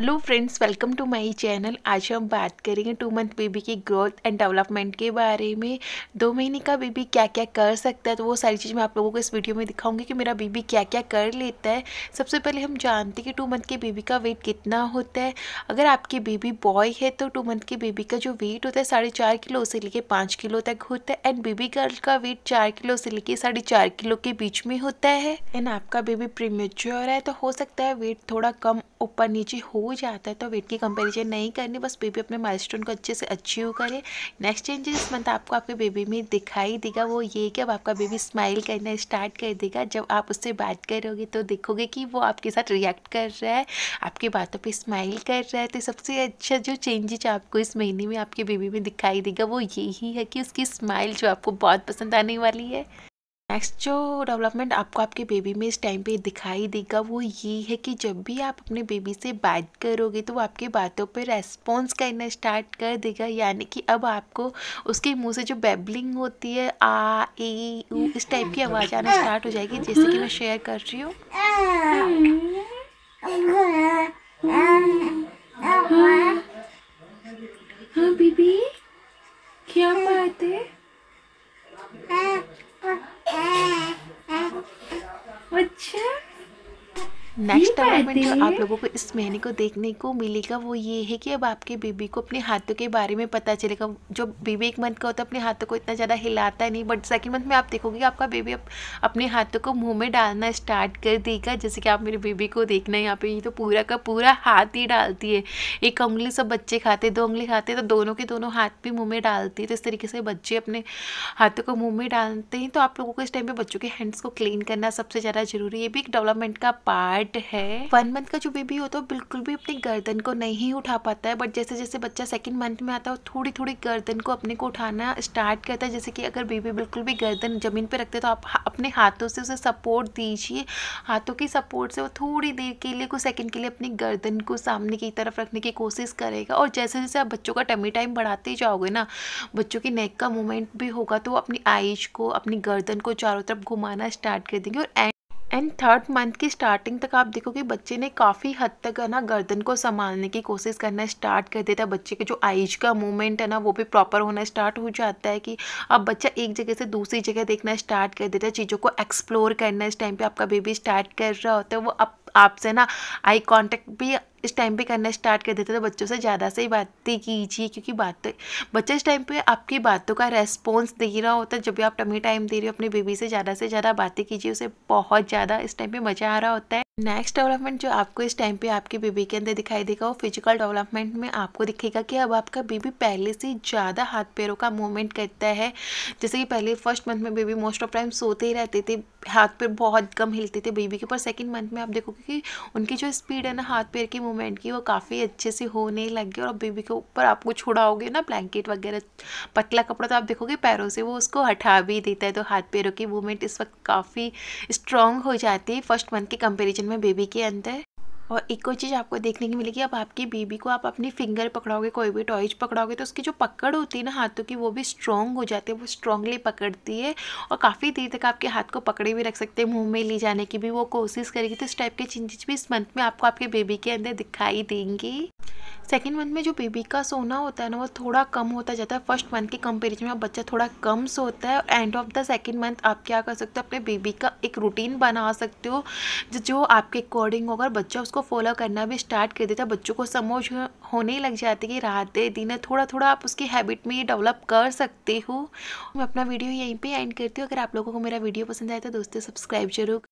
Hello friends welcome to my channel आज हम बात करेंगे टू मंथ बेबी की ग्रोथ एंड डेवलपमेंट के बारे में दो महीने का बेबी क्या क्या कर सकता है तो वो सारी चीज़ मैं आप लोगों को इस वीडियो में दिखाऊंगी कि मेरा बेबी क्या क्या कर लेता है सबसे पहले हम जानते हैं कि टू मंथ के बेबी का वेट कितना होता है अगर आपके बेबी बॉय है तो टू मंथ के बेबी का जो वेट होता है साढ़े चार किलो से लेकर पाँच किलो तक होता है एंड बेबी गर्ल का वेट चार किलो से लेकर साढ़े चार किलो के बीच में होता है एंड आपका बेबी प्रीमेच्योर है तो हो सकता है वेट थोड़ा कम ऊपर नीचे हो जाता है तो वेट की कंपेरिजन नहीं करनी बस बेबी अपने माइलस्टोन को अच्छे से अचीव करे नेक्स्ट चेंज जिस मंथ आपको आपके बेबी में दिखाई देगा वो ये कि अब आपका बेबी स्माइल करना स्टार्ट कर देगा जब आप उससे बात करोगे तो देखोगे कि वो आपके साथ रिएक्ट कर रहा है आपकी बातों पर स्माइल कर रहा है तो सबसे अच्छा जो चेंजेज आपको इस महीने में आपके बेबी में दिखाई देगा वो यही है कि उसकी स्माइल जो आपको बहुत पसंद आने वाली है नेक्स्ट जो डेवलपमेंट आपको आपके बेबी में इस टाइम पे दिखाई देगा वो ये है कि जब भी आप अपने बेबी से बात करोगे तो वो आपकी बातों पे रेस्पॉन्स करना स्टार्ट कर देगा यानी कि अब आपको उसके मुंह से जो बेबलिंग होती है आ ए उ इस टाइप की आवाज़ आना स्टार्ट हो जाएगी जैसे कि मैं शेयर कर रही हूँ teacher? नेक्स्ट डेवलपमेंट जो आप लोगों को इस महीने को देखने को मिलेगा वो ये है कि अब आपके बेबी को अपने हाथों के बारे में पता चलेगा जो बेबी एक मंथ का होता है अपने हाथों को इतना ज़्यादा हिलाता नहीं बट सेकेंड मंथ में आप देखोगे आपका बेबी अप, अपने हाथों को मुँह में डालना स्टार्ट कर देगा जैसे कि आप मेरे बेबी को देखना है यहाँ पे ये तो पूरा का पूरा हाथ ही डालती है एक उंगली सब बच्चे खाते दो उंगली खाते तो दोनों के दोनों हाथ भी मुँह में डालती है तो इस तरीके से बच्चे अपने हाथों को मुँह में डालते हैं तो आप लोगों को इस टाइम पर बच्चों के हैंड्स को क्लीन करना सबसे ज़्यादा ज़रूरी है ये भी एक डेवलपमेंट का पार्ट बैड है वन मंथ का जो बेबी होता है बिल्कुल भी अपनी गर्दन को नहीं उठा पाता है बट जैसे जैसे बच्चा सेकेंड मंथ में आता है थोड़ी थोड़ी गर्दन को अपने को उठाना स्टार्ट करता है जैसे कि अगर बेबी बिल्कुल भी गर्दन जमीन पर रखते तो आप अपने हाथों से उसे सपोर्ट दीजिए हाथों की सपोर्ट से वो थोड़ी देर के लिए कुछ सेकंड के लिए अपनी गर्दन को सामने की तरफ रखने की कोशिश करेगा और जैसे जैसे आप बच्चों का टमी टाइम बढ़ाते जाओगे ना बच्चों की नेक का मूवमेंट भी होगा तो वो अपनी आइज को अपनी गर्दन को चारों तरफ घुमाना स्टार्ट कर देंगे और एंड थर्ड मंथ की स्टार्टिंग तक आप देखोगे बच्चे ने काफ़ी हद तक है ना गर्दन को संभालने की कोशिश करना स्टार्ट कर देता है बच्चे के जो आइज का मूवमेंट है ना वो भी प्रॉपर होना स्टार्ट हो जाता है कि अब बच्चा एक जगह से दूसरी जगह देखना स्टार्ट कर देता है चीज़ों को एक्सप्लोर करना इस टाइम पर आपका बेबी स्टार्ट कर रहा होता है वो अब आपसे ना आई कॉन्टेक्ट भी इस टाइम पे करना स्टार्ट कर देते तो बच्चों से ज़्यादा से ही बातें कीजिए क्योंकि बातें तो- बच्चा इस टाइम पे आपकी बातों का रेस्पॉन्स दे रहा होता है जब भी आप टमी टाइम दे रहे हो अपने बेबी से ज़्यादा से ज़्यादा बातें कीजिए उसे बहुत ज़्यादा इस टाइम पर मज़ा आ रहा होता है नेक्स्ट डेवलपमेंट जो आपको इस टाइम पे आपके बेबी के अंदर दिखाई देगा वो फिजिकल डेवलपमेंट में आपको दिखेगा कि अब आपका बेबी पहले से ज़्यादा हाथ पैरों का मूवमेंट करता है जैसे कि पहले फर्स्ट मंथ में बेबी मोस्ट ऑफ टाइम सोते ही रहते थे हाथ पैर बहुत कम हिलते थे बेबी के पर सेकेंड मंथ में आप देखोगे कि उनकी जो स्पीड है ना हाथ पैर की मूवमेंट की वो काफ़ी अच्छे से होने लग गई और बेबी के ऊपर आपको छुड़ाओगे ना ब्लैंकेट वगैरह पतला कपड़ा तो आप देखोगे पैरों से वो उसको हटा भी देता है तो हाथ पैरों की मूवमेंट इस वक्त काफ़ी स्ट्रॉन्ग हो जाती है फर्स्ट मंथ के कंपेरिजन में बेबी के अंदर और एक और चीज़ आपको देखने की मिलेगी अब आपकी बेबी को आप अपनी फिंगर पकड़ाओगे कोई भी टॉयज पकड़ाओगे तो उसकी जो पकड़ होती है ना हाथों की वो भी स्ट्रॉन्ग हो जाती है वो स्ट्रॉन्गली पकड़ती है और काफ़ी देर तक आपके हाथ को पकड़े भी रख सकते हैं मुँह में ले जाने की भी वो कोशिश करेगी तो इस टाइप के चेंजेस भी इस मंथ में आपको आपके बेबी के अंदर दिखाई देंगी सेकेंड मंथ में जो बेबी का सोना होता है ना वो थोड़ा कम होता जाता है फर्स्ट मंथ के कंपेरिजन में बच्चा थोड़ा कम सोता है end of the second month आप क्या कर सकते हो अपने बेबी का एक रूटीन बना सकते हो जो आपके अकॉर्डिंग होगा बच्चा उसको फॉलो करना भी स्टार्ट कर देता है बच्चों को समझ होने लग जाती है रात दिन थोड़ा थोड़ा आप उसकी हैबिट में ये डेवलप कर सकते हो मैं अपना वीडियो यहीं पर एंड करती हूँ अगर आप लोगों को मेरा वीडियो पसंद आया तो दोस्तों सब्सक्राइब जरूर